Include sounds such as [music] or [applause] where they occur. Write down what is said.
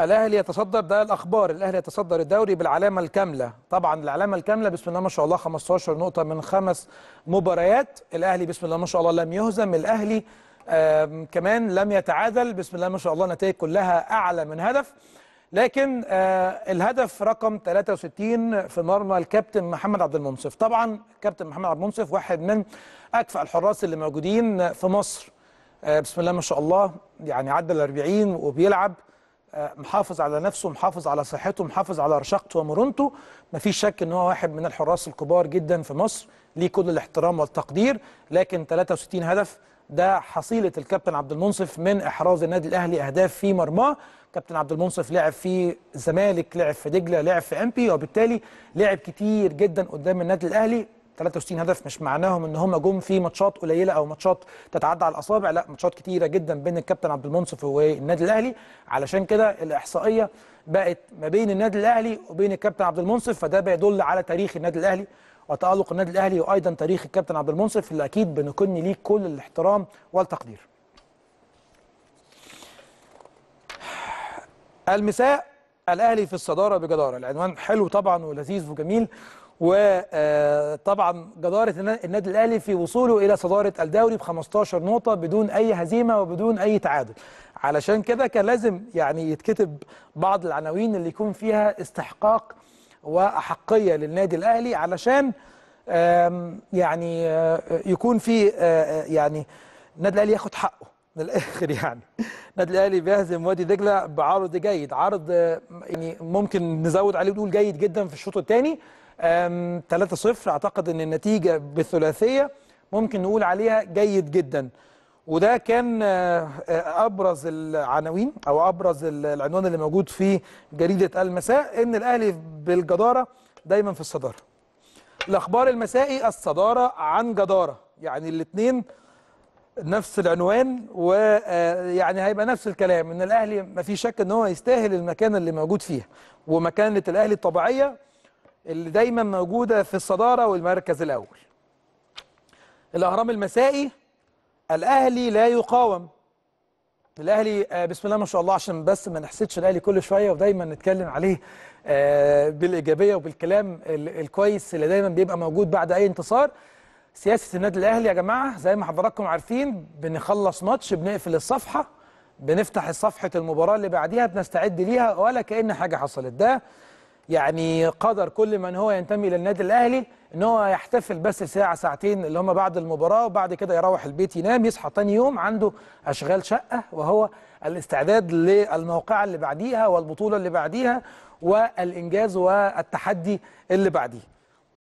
الاهلي يتصدر ده الاخبار الاهلي يتصدر الدوري بالعلامه الكامله طبعا العلامه الكامله بسم الله ما شاء الله 15 نقطه من خمس مباريات الاهلي بسم الله ما شاء الله لم يهزم الاهلي كمان لم يتعادل بسم الله ما شاء الله نتائج كلها اعلى من هدف لكن آه، الهدف رقم 63 في مرمى الكابتن محمد عبد المنصف طبعا الكابتن محمد عبد المنصف واحد من اكفأ الحراس اللي موجودين في مصر آه، بسم الله ما شاء الله يعني عدى ال 40 وبيلعب محافظ على نفسه محافظ على صحته محافظ على رشاقته ومرونته مفيش شك ان هو واحد من الحراس الكبار جدا في مصر ليه كل الاحترام والتقدير لكن 63 هدف ده حصيله الكابتن عبد المنصف من احراز النادي الاهلي اهداف في مرماه كابتن عبد المنصف لعب في الزمالك لعب في دجله لعب في امبي وبالتالي لعب كتير جدا قدام النادي الاهلي 63 هدف مش معناهم ان هم جم في ماتشات قليله او ماتشات تتعدى على الاصابع لا ماتشات كتيره جدا بين الكابتن عبد المنصف والنادي الاهلي علشان كده الاحصائيه بقت ما بين النادي الاهلي وبين الكابتن عبد المنصف فده بيدل على تاريخ النادي الاهلي وتالق النادي الاهلي وايضا تاريخ الكابتن عبد المنصف اللي اكيد بنكن ليه كل الاحترام والتقدير. المساء الاهلي في الصداره بجداره العنوان حلو طبعا ولذيذ وجميل وطبعا جدارة النادي الأهلي في وصوله إلى صدارة الدوري ب 15 نقطة بدون أي هزيمة وبدون أي تعادل علشان كده كان لازم يعني يتكتب بعض العناوين اللي يكون فيها استحقاق وأحقية للنادي الأهلي علشان يعني آه، يكون في آه، آه، يعني النادي الأهلي ياخد حقه من الاخر [laughs] يعني النادي الاهلي بيهزم وادي دجله بعرض جيد عرض يعني ممكن نزود عليه ونقول جيد جدا في الشوط الثاني 3-0 اعتقد ان النتيجه بالثلاثيه ممكن نقول عليها جيد جدا وده كان أه، أه، ابرز العناوين او ابرز العنوان اللي موجود في جريده المساء ان الاهلي بالجداره دايما في الصداره. الاخبار المسائي الصداره عن جداره يعني الاثنين نفس العنوان ويعني أه، هيبقى نفس الكلام ان الاهلي ما في شك ان هو يستاهل المكان اللي موجود فيها ومكانه الاهلي الطبيعيه اللي دايما موجودة في الصدارة والمركز الأول الأهرام المسائي الأهلي لا يقاوم الاهلي آه، بسم الله ما شاء الله عشان بس ما نحسدش الاهلي كل شويه ودايما نتكلم عليه آه، بالايجابيه وبالكلام الكويس اللي دايما بيبقى موجود بعد اي انتصار سياسه النادي الاهلي يا جماعه زي ما حضراتكم عارفين بنخلص ماتش بنقفل الصفحه بنفتح صفحه المباراه اللي بعديها بنستعد ليها ولا كان حاجه حصلت ده يعني قدر كل من هو ينتمي للنادي الاهلي ان هو يحتفل بس ساعه ساعتين اللي هم بعد المباراه وبعد كده يروح البيت ينام يصحى ثاني يوم عنده اشغال شقه وهو الاستعداد للموقعه اللي بعديها والبطوله اللي بعديها والانجاز والتحدي اللي بعديه